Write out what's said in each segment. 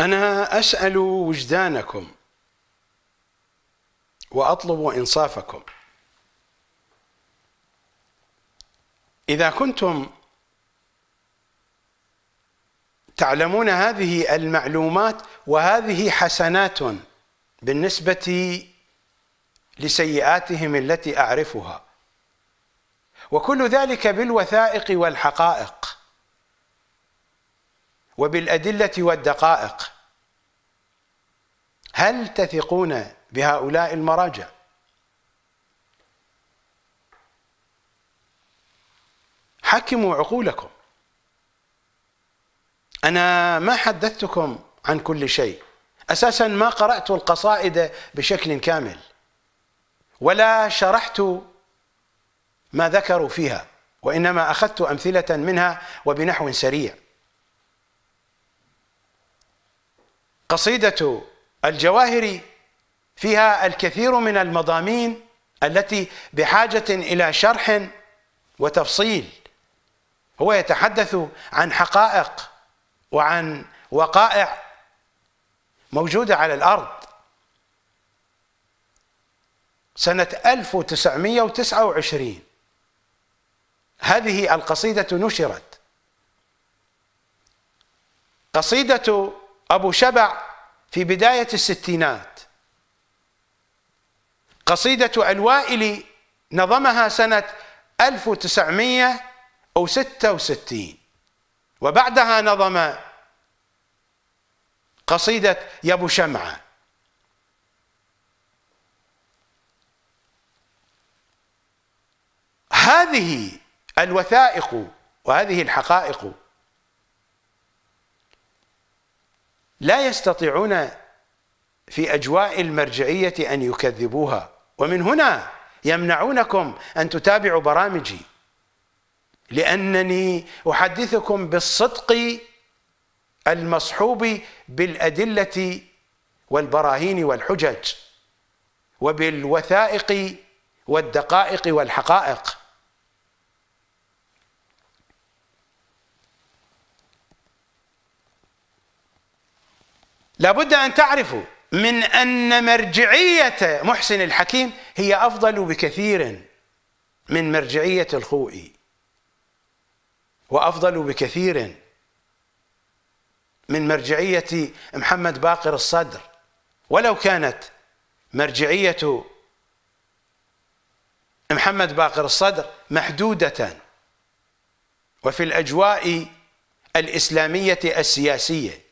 أنا أسأل وجدانكم وأطلب إنصافكم إذا كنتم تعلمون هذه المعلومات وهذه حسنات بالنسبة لسيئاتهم التي أعرفها وكل ذلك بالوثائق والحقائق وبالأدلة والدقائق هل تثقون بهؤلاء المراجع حكموا عقولكم أنا ما حدثتكم عن كل شيء أساسا ما قرأت القصائد بشكل كامل ولا شرحت ما ذكروا فيها وإنما أخذت أمثلة منها وبنحو سريع قصيدة الجواهري فيها الكثير من المضامين التي بحاجة إلى شرح وتفصيل هو يتحدث عن حقائق وعن وقائع موجودة على الأرض سنة 1929 هذه القصيدة نشرت قصيدة أبو شبع في بداية الستينات قصيدة الوائلي نظمها سنة 1966 وبعدها نظم قصيدة يا أبو شمعة هذه الوثائق وهذه الحقائق لا يستطيعون في أجواء المرجعية أن يكذبوها ومن هنا يمنعونكم أن تتابعوا برامجي لأنني أحدثكم بالصدق المصحوب بالأدلة والبراهين والحجج وبالوثائق والدقائق والحقائق لابد أن تعرفوا من أن مرجعية محسن الحكيم هي أفضل بكثير من مرجعية الخوئي وأفضل بكثير من مرجعية محمد باقر الصدر ولو كانت مرجعية محمد باقر الصدر محدودة وفي الأجواء الإسلامية السياسية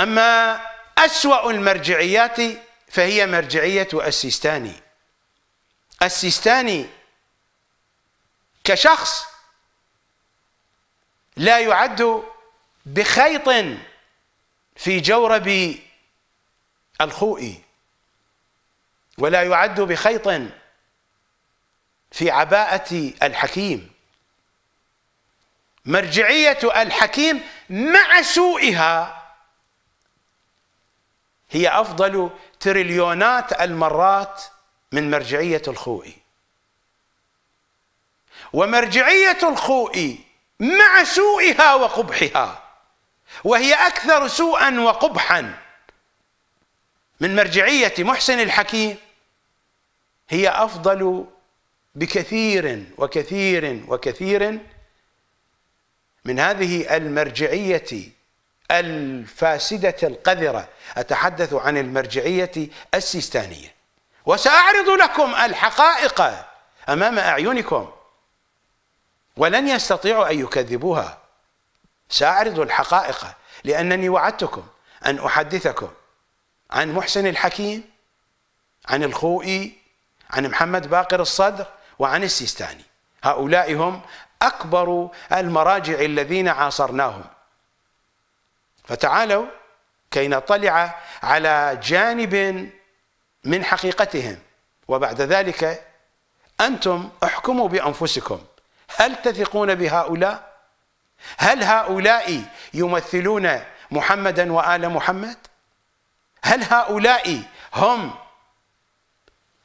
أما أسوأ المرجعيات فهي مرجعية السيستاني السيستاني كشخص لا يعد بخيط في جورب الخوئي ولا يعد بخيط في عباءة الحكيم مرجعية الحكيم مع سوئها هي أفضل تريليونات المرات من مرجعية الخوئي ومرجعية الخوئي مع سوءها وقبحها وهي أكثر سوءا وقبحا من مرجعية محسن الحكيم هي أفضل بكثير وكثير وكثير من هذه المرجعية الفاسدة القذرة أتحدث عن المرجعية السيستانية وسأعرض لكم الحقائق أمام أعينكم ولن يستطيعوا أن يكذبوها سأعرض الحقائق لأنني وعدتكم أن أحدثكم عن محسن الحكيم عن الخوئي عن محمد باقر الصدر وعن السيستاني هؤلاء هم أكبر المراجع الذين عاصرناهم فتعالوا كي نطلع على جانب من حقيقتهم وبعد ذلك أنتم احكموا بأنفسكم هل تثقون بهؤلاء؟ هل هؤلاء يمثلون محمدا وآل محمد؟ هل هؤلاء هم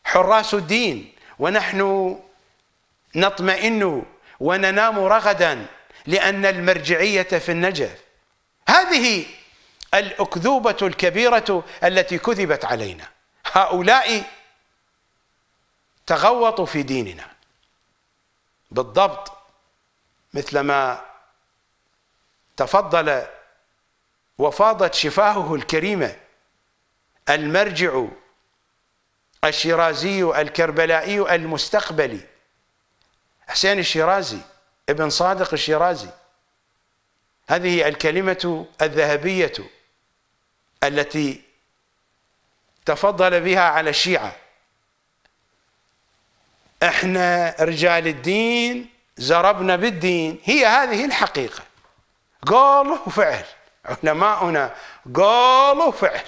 حراس الدين ونحن نطمئن وننام رغدا لأن المرجعية في النجف هذه الأكذوبة الكبيرة التي كذبت علينا هؤلاء تغوطوا في ديننا بالضبط مثلما تفضل وفاضت شفاهه الكريمة المرجع الشيرازي الكربلائي المستقبلي حسين الشيرازي ابن صادق الشيرازي هذه الكلمة الذهبية التي تفضل بها على الشيعة احنا رجال الدين زربنا بالدين هي هذه الحقيقة قول وفعل علماؤنا قول وفعل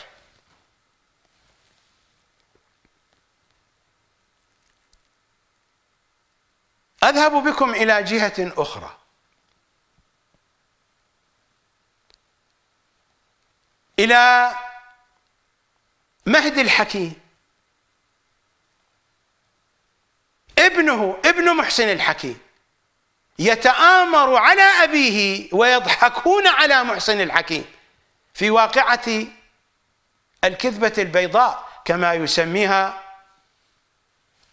أذهب بكم إلى جهة أخرى إلى مهد الحكيم ابنه ابن محسن الحكيم يتآمر على أبيه ويضحكون على محسن الحكيم في واقعة الكذبة البيضاء كما يسميها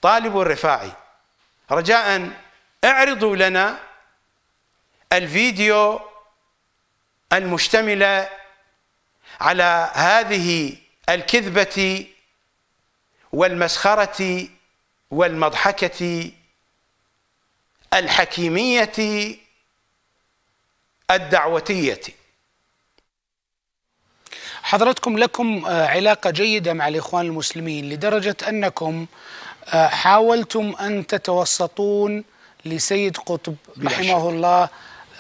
طالب الرفاعي رجاء اعرضوا لنا الفيديو المشتملة على هذه الكذبة والمسخرة والمضحكة الحكيمية الدعوتية حضرتكم لكم آه، علاقة جيدة مع الإخوان المسلمين لدرجة أنكم آه، حاولتم أن تتوسطون لسيد قطب رحمه الله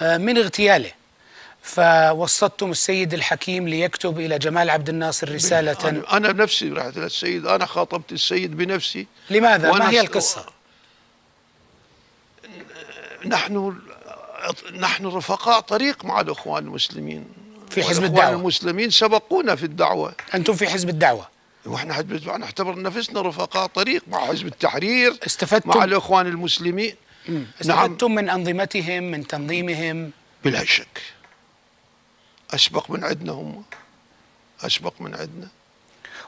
آه، من اغتياله فوسطتم السيد الحكيم ليكتب إلى جمال عبد الناصر رسالة أنا نفسي رحت للسيد أنا خاطبت السيد بنفسي لماذا؟ ما هي القصة؟ نحن نحن رفقاء طريق مع الإخوان المسلمين في حزب الدعوة المسلمين سبقونا في الدعوة أنتم في حزب الدعوة واحنا حزب الدعوة نعتبر نفسنا رفقاء طريق مع حزب التحرير استفدتم مع الإخوان المسلمين نعم. استفدتم نعم من أنظمتهم من تنظيمهم بلا شك أشبق من عندنا هم أشبق من عندنا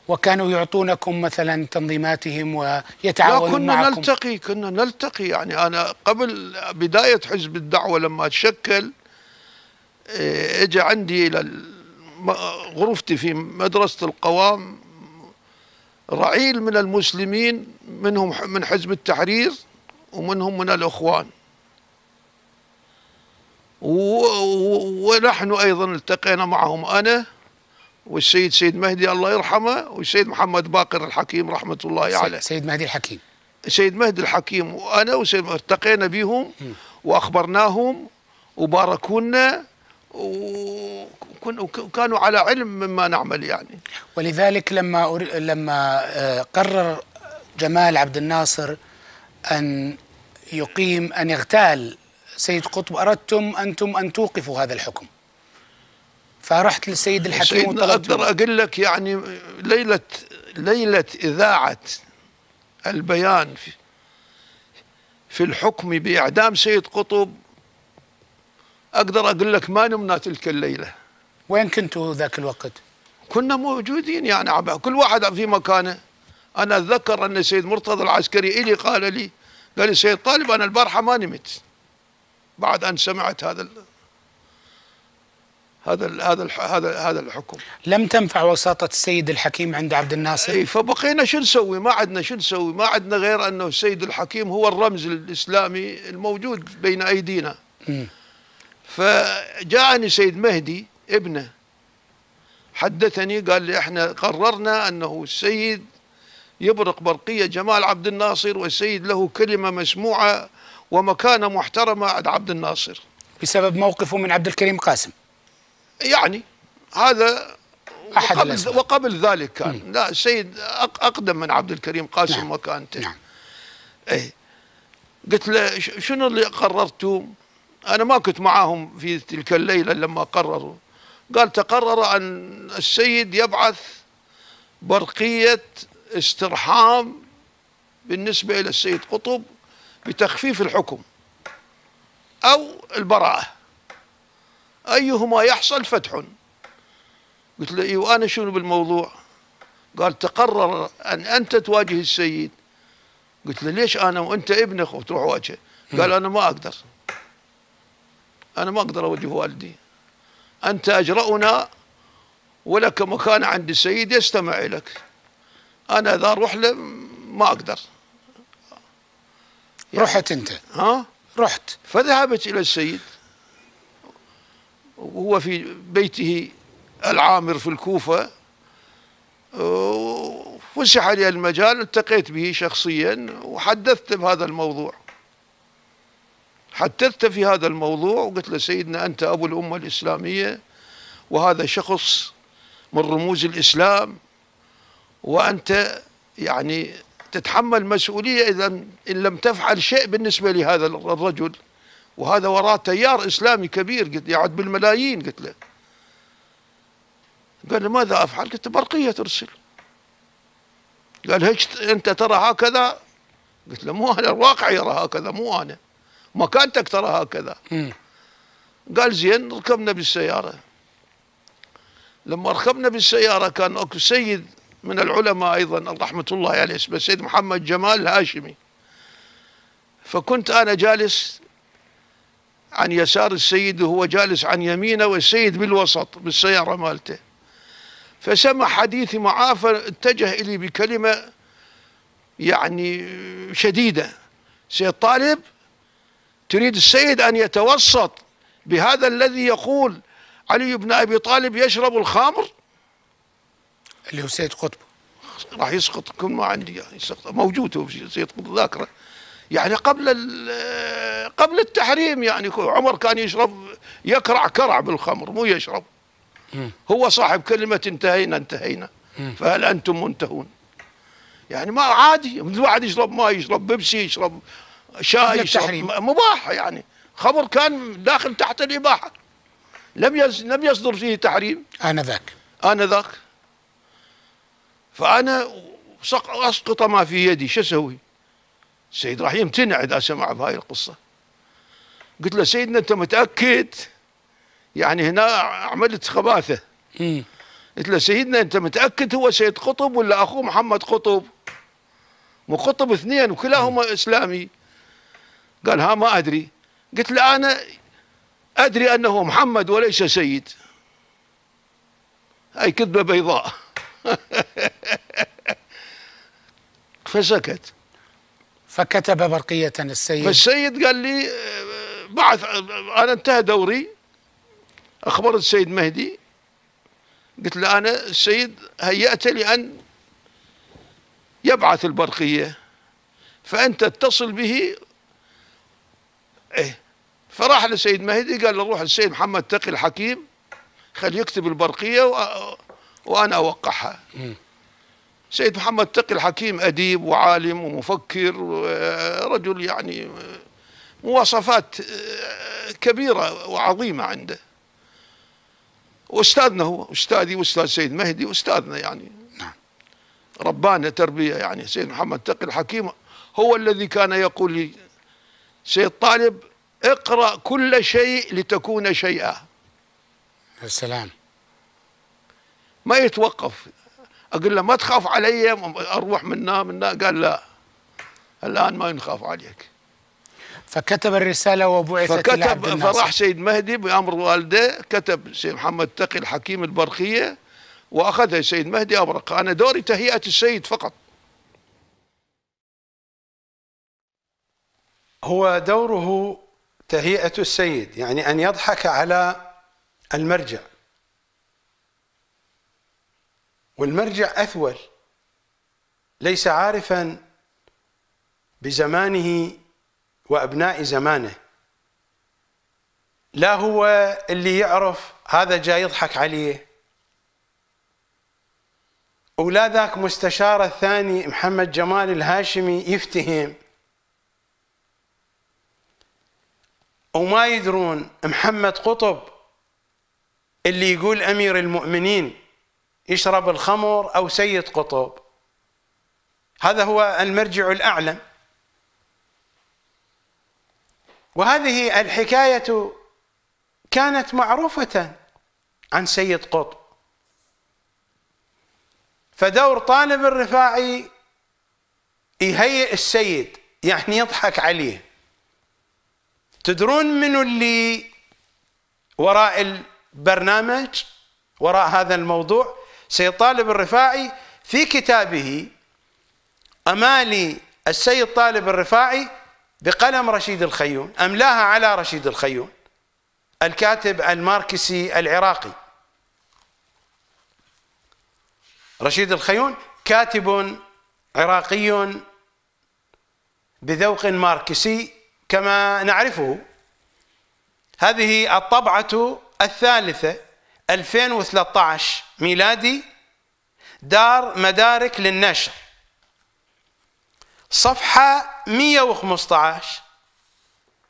وكانوا يعطونكم مثلا تنظيماتهم ويتعاونون كنا نلتقي كنا نلتقي يعني أنا قبل بداية حزب الدعوة لما تشكل اجى إيه، عندي إلى غرفتي في مدرسة القوام رعيل من المسلمين منهم من حزب التحرير ومنهم من الإخوان ونحن أيضا التقينا معهم أنا والسيد سيد مهدي الله يرحمه والسيد محمد باقر الحكيم رحمة الله عليه يعني. سيد مهدي الحكيم سيد مهدي الحكيم وأنا وسيد التقينا بهم وأخبرناهم وباركونا وكانوا على علم مما نعمل يعني ولذلك لما لما آه، قرر جمال عبد الناصر أن يقيم أن يغتال سيد قطب أردتم أنتم أن توقفوا هذا الحكم فرحت للسيد الحكيم أقدر أقول لك يعني ليلة ليلة إذاعة البيان في, في الحكم بإعدام سيد قطب أقدر أقول لك ما نمنا تلك الليلة وين كنتوا ذاك الوقت؟ كنا موجودين يعني عبا كل واحد في مكانه أنا أتذكر أن السيد مرتضى العسكري إلي قال لي قال لي سيد طالب أنا البارحة ما نمت بعد ان سمعت هذا هذا هذا هذا هذا الحكم لم تنفع وساطة السيد الحكيم عند عبد الناصر اي فبقينا شو نسوي ما عندنا شو نسوي ما عندنا غير انه السيد الحكيم هو الرمز الاسلامي الموجود بين ايدينا م. فجاءني سيد مهدي ابنه حدثني قال لي احنا قررنا انه السيد يبرق برقية جمال عبد الناصر والسيد له كلمة مسموعة ومكانة محترمة عند عبد الناصر بسبب موقفه من عبد الكريم قاسم يعني هذا أحد وقبل, الأسباب. وقبل ذلك كان مم. لا السيد أقدم من عبد الكريم قاسم نعم. مكانته نعم. إيه. قلت له شنو اللي قررتوا أنا ما كنت معاهم في تلك الليلة لما قرروا قال تقرر أن السيد يبعث برقية استرحام بالنسبة إلى السيد قطب بتخفيف الحكم أو البراءة أيهما يحصل فتح قلت له إيه وأنا شنو بالموضوع قال تقرر أن أنت تواجه السيد قلت له ليش أنا وأنت ابنك وتروح واجهه قال أنا ما أقدر أنا ما أقدر أوجه والدي أنت أجرأنا ولك مكان عند السيد يستمع لك أنا إذا أروح له ما أقدر رحت انت ها رحت فذهبت الى السيد وهو في بيته العامر في الكوفه وفسح لي المجال التقيت به شخصيا وحدثت بهذا الموضوع حدثت في هذا الموضوع وقلت له سيدنا أنت أبو الأمة الإسلامية وهذا شخص من رموز الإسلام وأنت يعني تتحمل مسؤولية إذا إن لم تفعل شيء بالنسبة لهذا الرجل وهذا وراه تيار إسلامي كبير قلت يعد بالملايين قلت له قال ماذا أفعل قلت برقية ترسل قال هيك أنت ترى هكذا قلت له مو أنا الواقع يرى هكذا مو أنا مكانتك ترى هكذا قال زين ركبنا بالسيارة لما ركبنا بالسيارة كان أكو سيد من العلماء أيضا رحمة الله عليه اسمه سيد محمد جمال الهاشمي فكنت أنا جالس عن يسار السيد وهو جالس عن يمينه والسيد بالوسط بالسيارة مالته فسمع حديثي معاه فاتجه إلي بكلمة يعني شديدة سيد طالب تريد السيد أن يتوسط بهذا الذي يقول علي بن أبي طالب يشرب الخمر اللي هو سيد قطب راح يسقط كل ما عندي يعني يسقط موجود هو سيد قطب ذاكره يعني قبل قبل التحريم يعني عمر كان يشرب يكرع كرع بالخمر مو يشرب هو صاحب كلمة انتهينا انتهينا فهل أنتم منتهون يعني ما عادي الواحد يشرب ما يشرب بيبسي يشرب شاي يشرب مباح يعني خمر كان داخل تحت الإباحة لم لم يصدر فيه تحريم آنذاك آنذاك فانا اسقط ما في يدي شو اسوي؟ السيد راح يمتنع اذا سمع بهاي القصه قلت له سيدنا انت متاكد؟ يعني هنا عملت خباثه إيه. قلت له سيدنا انت متاكد هو سيد قطب ولا اخوه محمد قطب؟ مو قطب اثنين وكلاهما اسلامي قال ها ما ادري قلت له انا ادري انه محمد وليس سيد هاي كذبه بيضاء فسكت فكتب برقية السيد فالسيد قال لي بعث أنا انتهى دوري أخبرت السيد مهدي قلت له أنا السيد هيأت لأن يبعث البرقية فأنت اتصل به إيه فراح للسيد مهدي قال له روح للسيد محمد تقي الحكيم خليه يكتب البرقية وأنا أوقعها سيد محمد تقي الحكيم أديب وعالم ومفكر رجل يعني مواصفات آه، كبيرة وعظيمة عنده واستاذنا هو استاذي واستاذ سيد مهدي واستاذنا يعني نعم ربانا تربيه يعني سيد محمد تقي الحكيم هو الذي كان يقول لي سيد طالب اقرا كل شيء لتكون شيئا السلام ما يتوقف اقول له ما تخاف علي اروح منا منا قال لا الان ما نخاف عليك فكتب الرساله وبعثت فكتب فراح سيد مهدي بامر والده كتب سيد محمد تقي الحكيم البرقيه واخذها السيد مهدي ابرق انا دوري تهيئه السيد فقط هو دوره تهيئه السيد يعني ان يضحك على المرجع والمرجع أثول ليس عارفا بزمانه وأبناء زمانه لا هو اللي يعرف هذا جاي يضحك عليه ولا ذاك مستشار الثاني محمد جمال الهاشمي يفتهم وما يدرون محمد قطب اللي يقول امير المؤمنين يشرب الخمر أو سيد قطب هذا هو المرجع الأعلى وهذه الحكاية كانت معروفة عن سيد قطب فدور طالب الرفاعي يهيئ السيد يعني يضحك عليه تدرون من اللي وراء البرنامج وراء هذا الموضوع سيد طالب الرفاعي في كتابه أمالي السيد طالب الرفاعي بقلم رشيد الخيون أملاها على رشيد الخيون الكاتب الماركسي العراقي رشيد الخيون كاتب عراقي بذوق ماركسي كما نعرفه هذه الطبعة الثالثة 2013 ميلادي دار مدارك للنشر صفحة 115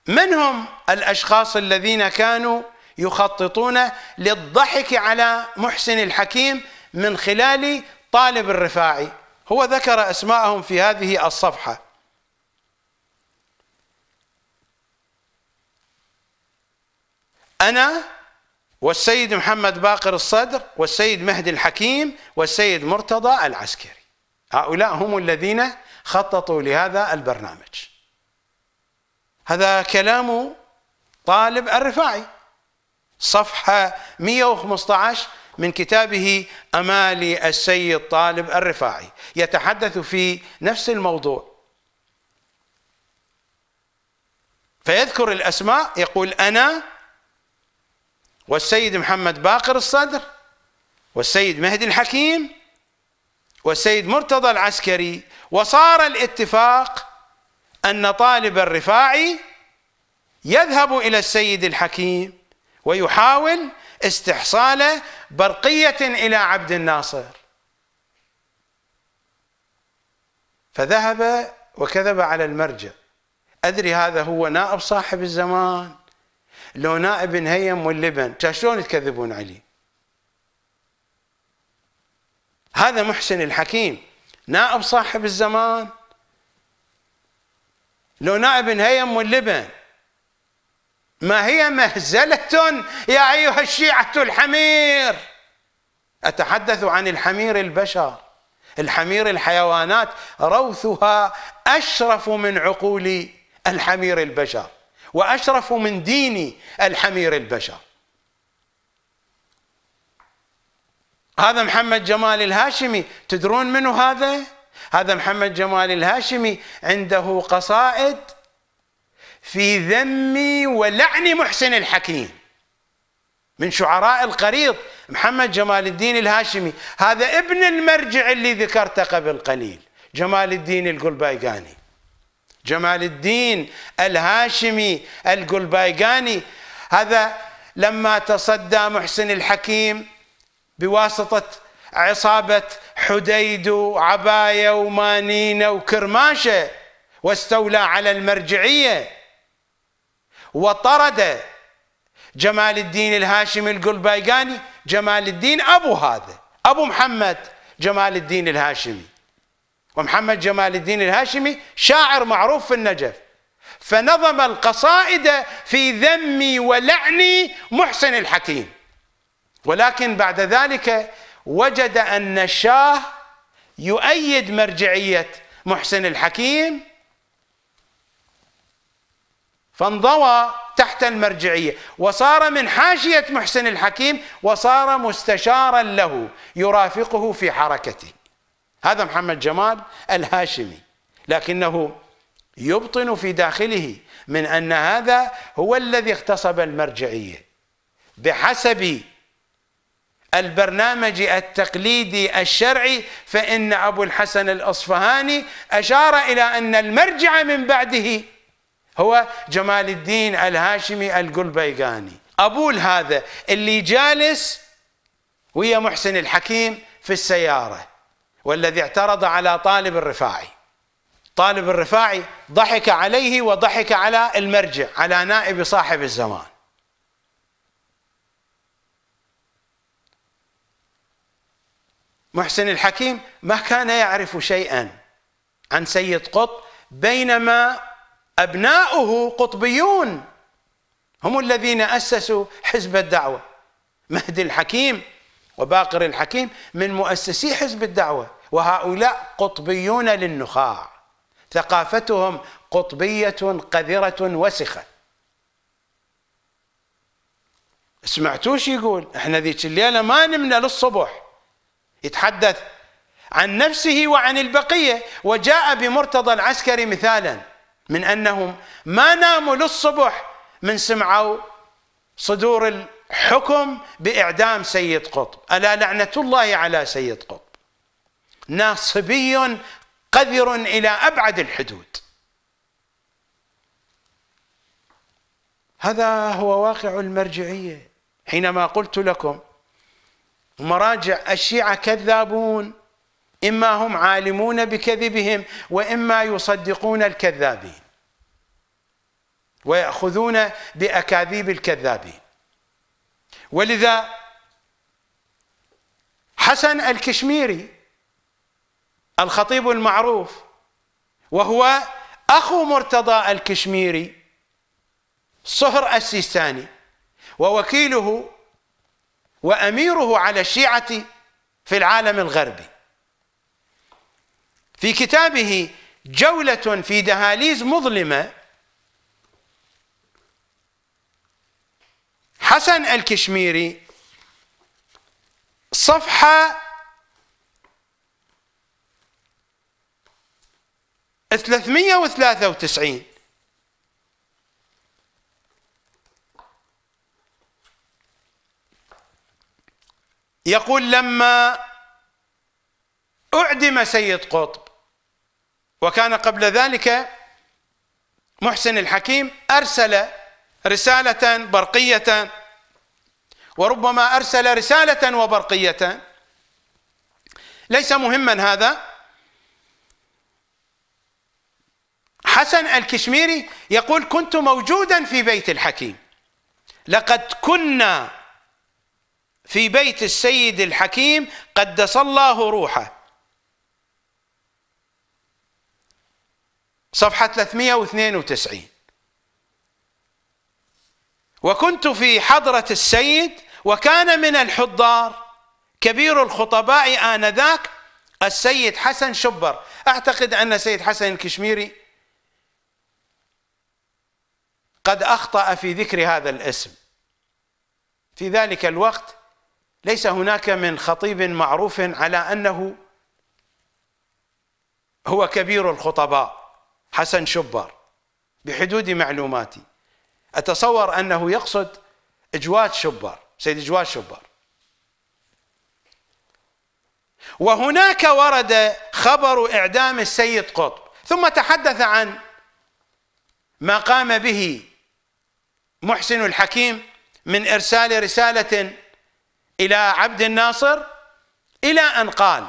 من هم الأشخاص الذين كانوا يخططون للضحك على محسن الحكيم من خلال طالب الرفاعي هو ذكر أسماءهم في هذه الصفحة أنا والسيد محمد باقر الصدر والسيد مهدي الحكيم والسيد مرتضى العسكري هؤلاء هم الذين خططوا لهذا البرنامج هذا كلام طالب الرفاعي صفحة 115 من كتابه أمالي السيد طالب الرفاعي يتحدث في نفس الموضوع فيذكر الأسماء يقول أنا والسيد محمد باقر الصدر والسيد مهدي الحكيم والسيد مرتضى العسكري وصار الاتفاق أن طالب الرفاعي يذهب إلى السيد الحكيم ويحاول استحصال برقية إلى عبد الناصر فذهب وكذب على المرجع أدري هذا هو نائب صاحب الزمان لو نائب هيم واللبن شلون تكذبون علي هذا محسن الحكيم نائب صاحب الزمان لو نائب هيم واللبن ما هي مهزلة يا أيها الشيعة الحمير أتحدث عن الحمير البشر الحمير الحيوانات روثها أشرف من عقول الحمير البشر وأشرف من دين الحمير البشر هذا محمد جمال الهاشمي تدرون منه هذا؟ هذا محمد جمال الهاشمي عنده قصائد في ذم ولعن محسن الحكيم من شعراء القريض محمد جمال الدين الهاشمي هذا ابن المرجع اللي ذكرته قبل قليل جمال الدين القلبايقاني جمال الدين الهاشمي القلبايقاني هذا لما تصدى محسن الحكيم بواسطة عصابة حديد وعباية ومانينة وكرماشة واستولى على المرجعية وطرد جمال الدين الهاشمي القلبايقاني جمال الدين أبو هذا أبو محمد جمال الدين الهاشمي ومحمد جمال الدين الهاشمي شاعر معروف في النجف فنظم القصائد في ذمي ولعني محسن الحكيم ولكن بعد ذلك وجد أن الشاه يؤيد مرجعية محسن الحكيم فانضوى تحت المرجعية وصار من حاشية محسن الحكيم وصار مستشارا له يرافقه في حركته هذا محمد جمال الهاشمي لكنه يبطن في داخله من ان هذا هو الذي اغتصب المرجعيه بحسب البرنامج التقليدي الشرعي فان ابو الحسن الاصفهاني اشار الى ان المرجع من بعده هو جمال الدين الهاشمي القلبيقاني ابول هذا اللي جالس ويا محسن الحكيم في السياره والذي اعترض على طالب الرفاعي طالب الرفاعي ضحك عليه وضحك على المرجع على نائب صاحب الزمان محسن الحكيم ما كان يعرف شيئا عن سيد قطب بينما أبناؤه قطبيون هم الذين أسسوا حزب الدعوة مهدي الحكيم وباقر الحكيم من مؤسسي حزب الدعوة وهؤلاء قطبيون للنخاع ثقافتهم قطبية قذرة وسخة سمعتوش يقول احنا ذيك الليلة ما نمنا للصبح يتحدث عن نفسه وعن البقية وجاء بمرتضى العسكري مثالا من أنهم ما ناموا للصبح من سمعوا صدور حكم باعدام سيد قطب الا لعنه الله على سيد قطب ناصبي قذر الى ابعد الحدود هذا هو واقع المرجعيه حينما قلت لكم مراجع الشيعه كذابون اما هم عالمون بكذبهم واما يصدقون الكذابين وياخذون باكاذيب الكذابين ولذا حسن الكشميري الخطيب المعروف وهو اخو مرتضى الكشميري صهر السيستاني ووكيله واميره على الشيعه في العالم الغربي في كتابه جوله في دهاليز مظلمه حسن الكشميري صفحة 393 يقول لما أعدم سيد قطب وكان قبل ذلك محسن الحكيم أرسل رسالة برقية وربما أرسل رسالة وبرقية ليس مهما هذا حسن الكشميري يقول كنت موجودا في بيت الحكيم لقد كنا في بيت السيد الحكيم قدس الله روحه صفحة 392 وكنت في حضرة السيد وكان من الحضار كبير الخطباء آنذاك السيد حسن شبر أعتقد أن السيد حسن الكشميري قد أخطأ في ذكر هذا الاسم في ذلك الوقت ليس هناك من خطيب معروف على أنه هو كبير الخطباء حسن شبر بحدود معلوماتي أتصور أنه يقصد إجواد شبر سيد إجواد شبر وهناك ورد خبر إعدام السيد قطب ثم تحدث عن ما قام به محسن الحكيم من إرسال رسالة إلى عبد الناصر إلى أن قال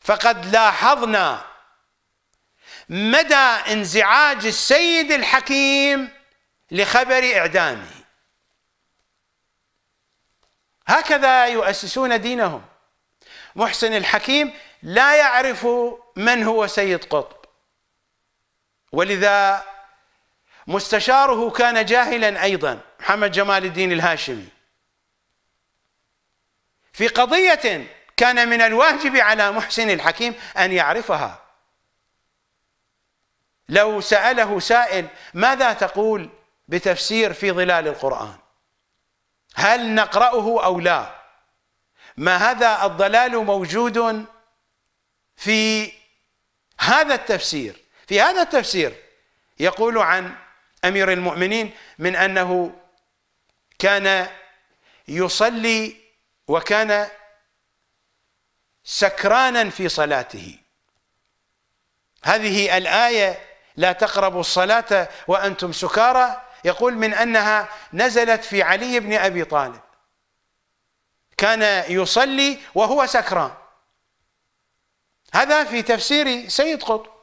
فقد لاحظنا مدى انزعاج السيد الحكيم لخبر إعدامه هكذا يؤسسون دينهم محسن الحكيم لا يعرف من هو سيد قطب ولذا مستشاره كان جاهلا أيضا محمد جمال الدين الهاشمي في قضية كان من الواجب على محسن الحكيم أن يعرفها لو سأله سائل ماذا تقول بتفسير في ظلال القرآن هل نقرأه أو لا ما هذا الضلال موجود في هذا التفسير في هذا التفسير يقول عن أمير المؤمنين من أنه كان يصلي وكان سكرانا في صلاته هذه الآية لا تقربوا الصلاة وأنتم سكارى يقول من أنها نزلت في علي بن أبي طالب كان يصلي وهو سكران هذا في تفسير سيد قطب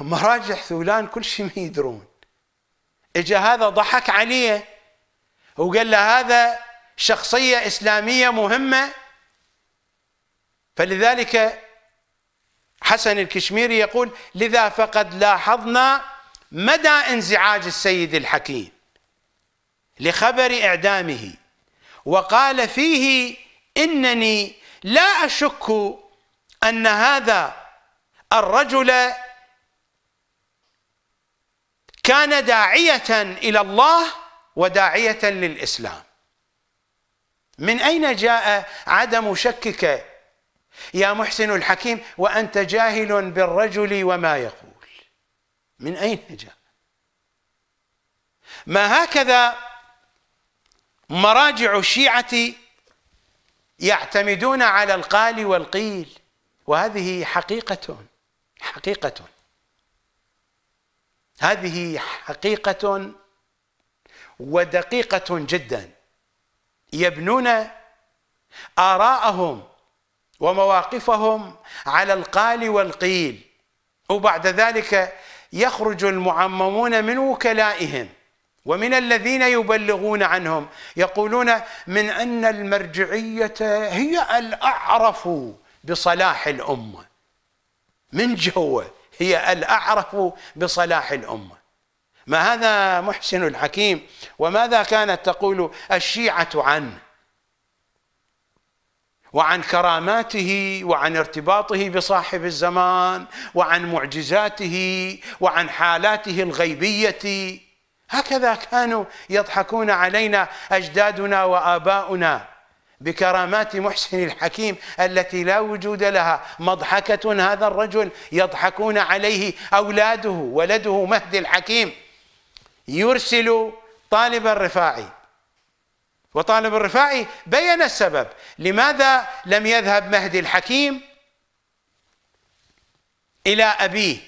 مراجع ثولان كل شيء ما يدرون اجى هذا ضحك عليه وقال له هذا شخصية إسلامية مهمة فلذلك حسن الكشميري يقول لذا فقد لاحظنا مدى انزعاج السيد الحكيم لخبر اعدامه وقال فيه انني لا اشك ان هذا الرجل كان داعيه الى الله وداعيه للاسلام من اين جاء عدم شكك يا محسن الحكيم وأنت جاهل بالرجل وما يقول من أين جاء ما هكذا مراجع الشيعة يعتمدون على القال والقيل وهذه حقيقة حقيقة هذه حقيقة ودقيقة جدا يبنون آراءهم ومواقفهم على القال والقيل وبعد ذلك يخرج المعممون من وكلائهم ومن الذين يبلغون عنهم يقولون من ان المرجعيه هي الاعرف بصلاح الامه من جوه هي الاعرف بصلاح الامه ما هذا محسن الحكيم وماذا كانت تقول الشيعه عنه وعن كراماته وعن ارتباطه بصاحب الزمان وعن معجزاته وعن حالاته الغيبيه هكذا كانوا يضحكون علينا اجدادنا واباؤنا بكرامات محسن الحكيم التي لا وجود لها مضحكه هذا الرجل يضحكون عليه اولاده ولده مهدي الحكيم يرسل طالب الرفاعي وطالب الرفاعي بين السبب لماذا لم يذهب مهدي الحكيم إلى أبيه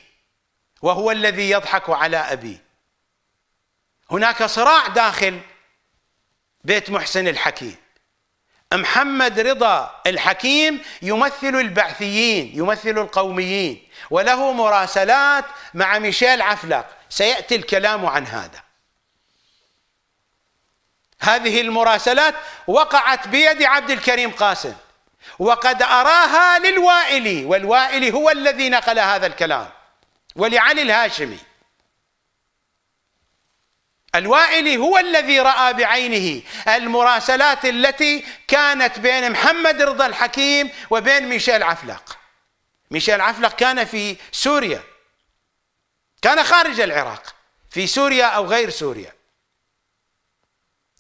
وهو الذي يضحك على أبيه هناك صراع داخل بيت محسن الحكيم محمد رضا الحكيم يمثل البعثيين يمثل القوميين وله مراسلات مع ميشيل عفلق سيأتي الكلام عن هذا هذه المراسلات وقعت بيد عبد الكريم قاسم وقد أراها للوائلي والوائلي هو الذي نقل هذا الكلام ولعلي الهاشمي الوائلي هو الذي رأى بعينه المراسلات التي كانت بين محمد رضا الحكيم وبين ميشيل عفلق ميشيل عفلق كان في سوريا كان خارج العراق في سوريا أو غير سوريا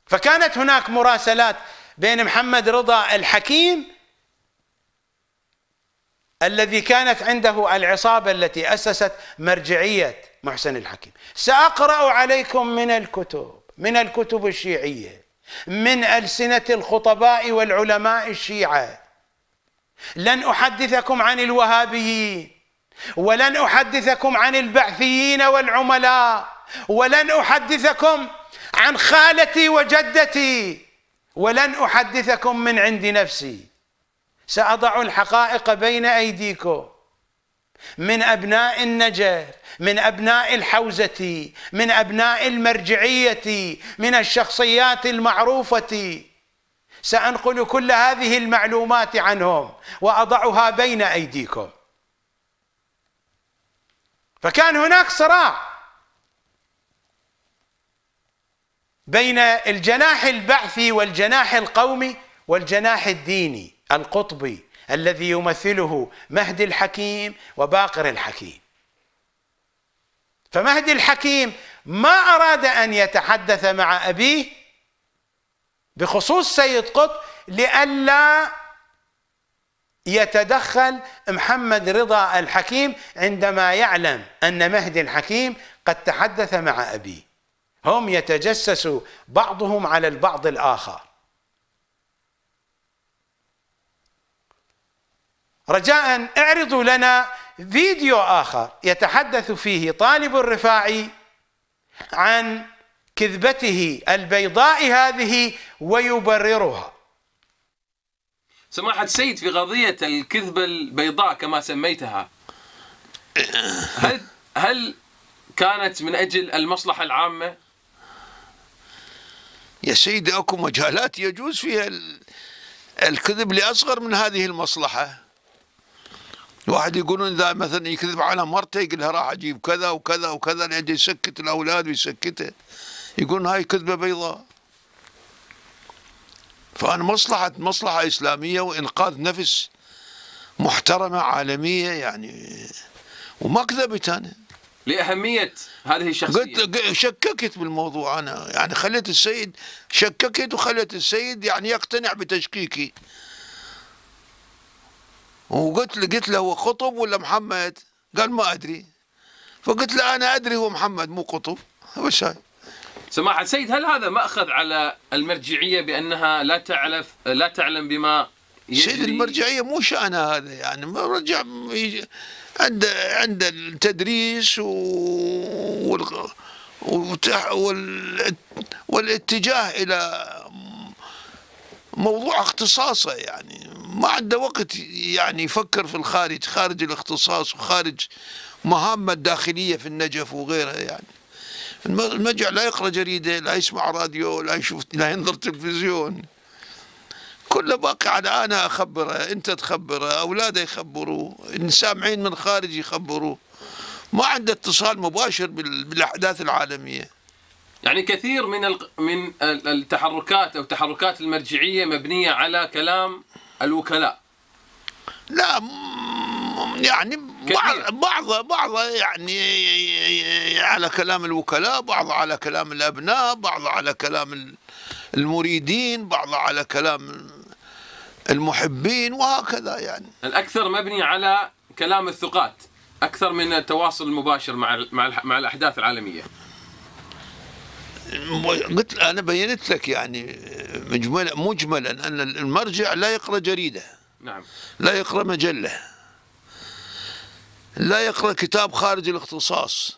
فكانت هناك مراسلات بين محمد رضا الحكيم الذي كانت عنده العصابة التي أسست مرجعية محسن الحكيم سأقرأ عليكم من الكتب من الكتب الشيعية من ألسنة الخطباء والعلماء الشيعة لن أحدثكم عن الوهابيين ولن أحدثكم عن البعثيين والعملاء ولن أحدثكم عن خالتي وجدتي ولن أحدثكم من عند نفسي سأضع الحقائق بين أيديكم من أبناء النجر من أبناء الحوزة من أبناء المرجعية من الشخصيات المعروفة سأنقل كل هذه المعلومات عنهم وأضعها بين أيديكم فكان هناك صراع بين الجناح البعثي والجناح القومي والجناح الديني القطبي الذي يمثله مهدي الحكيم وباقر الحكيم فمهدي الحكيم ما أراد أن يتحدث مع أبيه بخصوص سيد قطب لئلا يتدخل محمد رضا الحكيم عندما يعلم أن مهدي الحكيم قد تحدث مع أبيه هم يتجسس بعضهم على البعض الآخر رجاء اعرضوا لنا فيديو آخر يتحدث فيه طالب الرفاعي عن كذبته البيضاء هذه ويبررها سماحة السيد في قضية الكذبة البيضاء كما سميتها هل هل كانت من أجل المصلحة العامة يا سيدي اكو مجالات يجوز فيها الكذب لاصغر من هذه المصلحه واحد يقولون اذا مثلا يكذب على مرته يقول لها راح اجيب كذا وكذا وكذا لأجل يسكت الاولاد ويسكته يقولون هاي كذبه بيضاء فانا مصلحه مصلحه اسلاميه وانقاذ نفس محترمه عالميه يعني وما كذبت انا لأهمية هذه الشخصية قلت شككت بالموضوع أنا يعني خليت السيد شككت وخليت السيد يعني يقتنع بتشكيكي وقلت له قلت له هو قطب ولا محمد؟ قال ما أدري فقلت له أنا أدري هو محمد مو قطب وش هاي سماحة السيد هل هذا مأخذ على المرجعية بأنها لا تعرف لا تعلم بما يجري؟ سيد المرجعية مو شأنها هذا يعني مرجع عند عند التدريس و والاتجاه الى موضوع اختصاصه يعني ما عنده وقت يعني يفكر في الخارج خارج الاختصاص وخارج مهامه الداخليه في النجف وغيرها يعني المرجع لا يقرا جريده لا يسمع راديو لا يشوف لا ينظر تلفزيون كل على أنا أخبره أنت تخبره أولاده يخبروه السامعين من خارج يخبروه ما عنده اتصال مباشر بالأحداث العالمية يعني كثير من من التحركات أو تحركات المرجعية مبنية على كلام الوكلاء لا يعني بعض بعض بعض يعني على كلام الوكلاء بعض على كلام الابناء بعض على كلام المريدين بعض على كلام المحبين وهكذا يعني الاكثر مبني على كلام الثقات اكثر من التواصل المباشر مع مع مع الاحداث العالميه قلت انا بينت لك يعني مجملا مجملا ان المرجع لا يقرا جريده نعم لا يقرا مجله لا يقرأ كتاب خارج الاختصاص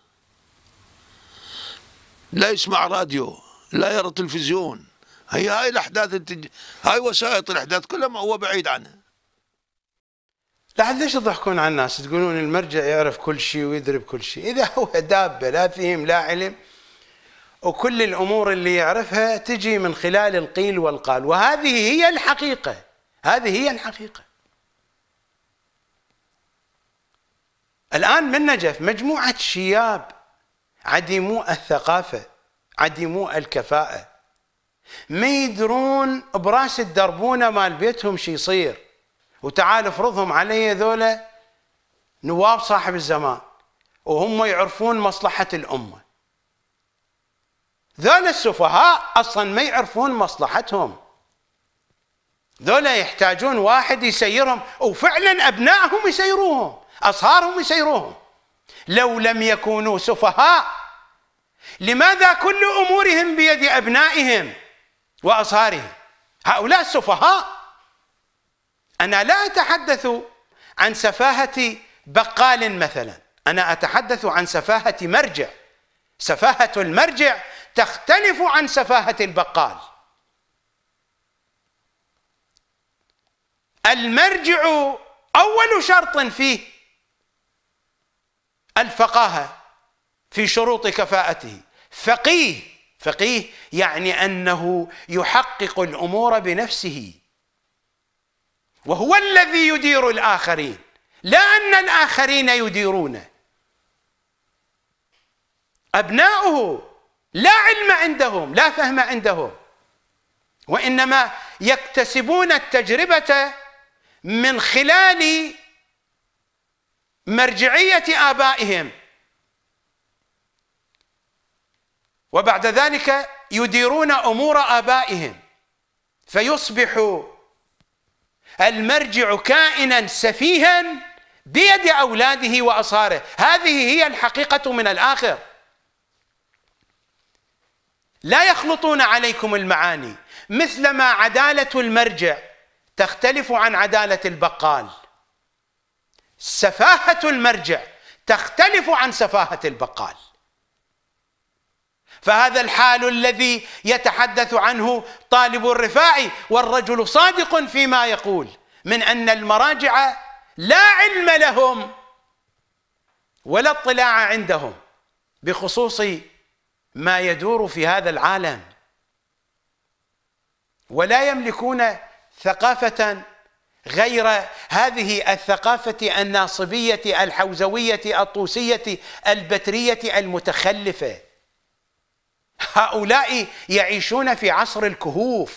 لا يسمع راديو لا يرى تلفزيون هي هاي الأحداث التج... هاي وسائط الأحداث كلها ما هو بعيد عنها لحد ليش تضحكون على الناس تقولون المرجع يعرف كل شيء ويدري بكل شيء إذا هو دابة لا فهم لا علم وكل الأمور اللي يعرفها تجي من خلال القيل والقال وهذه هي الحقيقة هذه هي الحقيقة الآن من نجف مجموعة شياب عديمو الثقافة عديمو الكفاءة ما يدرون براس الدربونة مال بيتهم شي يصير وتعال افرضهم علي ذولا نواب صاحب الزمان وهم يعرفون مصلحة الأمة ذولا السفهاء أصلا ما يعرفون مصلحتهم ذولا يحتاجون واحد يسيرهم وفعلا أبنائهم يسيروهم أصهارهم يسيروهم لو لم يكونوا سفهاء لماذا كل أمورهم بيد أبنائهم وأصهارهم هؤلاء السفهاء أنا لا أتحدث عن سفاهة بقال مثلا أنا أتحدث عن سفاهة مرجع سفاهة المرجع تختلف عن سفاهة البقال المرجع أول شرط فيه الفقاهة في شروط كفاءته فقيه فقيه يعني أنه يحقق الأمور بنفسه وهو الذي يدير الآخرين لا أن الآخرين يديرونه أبناؤه لا علم عندهم لا فهم عندهم وإنما يكتسبون التجربة من خلال مرجعية آبائهم وبعد ذلك يديرون أمور آبائهم فيصبح المرجع كائنا سفيها بيد أولاده وأصهاره هذه هي الحقيقة من الآخر لا يخلطون عليكم المعاني مثلما عدالة المرجع تختلف عن عدالة البقال سفاهة المرجع تختلف عن سفاهة البقال فهذا الحال الذي يتحدث عنه طالب الرفاعي والرجل صادق فيما يقول من أن المراجع لا علم لهم ولا اطلاع عندهم بخصوص ما يدور في هذا العالم ولا يملكون ثقافة غير هذه الثقافة الناصبية الحوزوية الطوسية البترية المتخلفة هؤلاء يعيشون في عصر الكهوف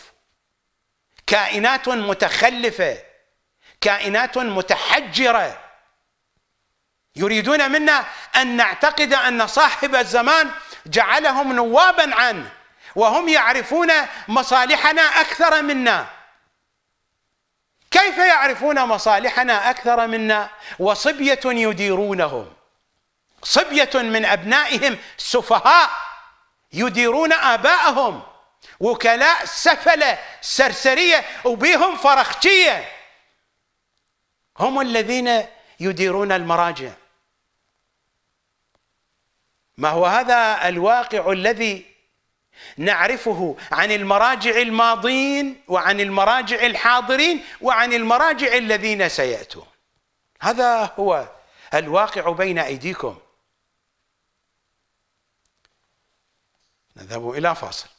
كائنات متخلفة كائنات متحجرة يريدون منا أن نعتقد أن صاحب الزمان جعلهم نوابا عنه وهم يعرفون مصالحنا أكثر منا كيف يعرفون مصالحنا اكثر منا وصبيه يديرونهم صبيه من ابنائهم سفهاء يديرون اباءهم وكلاء سفله سرسريه وبهم فرخجيه هم الذين يديرون المراجع ما هو هذا الواقع الذي نعرفه عن المراجع الماضين وعن المراجع الحاضرين وعن المراجع الذين سياتون هذا هو الواقع بين ايديكم نذهب الى فاصل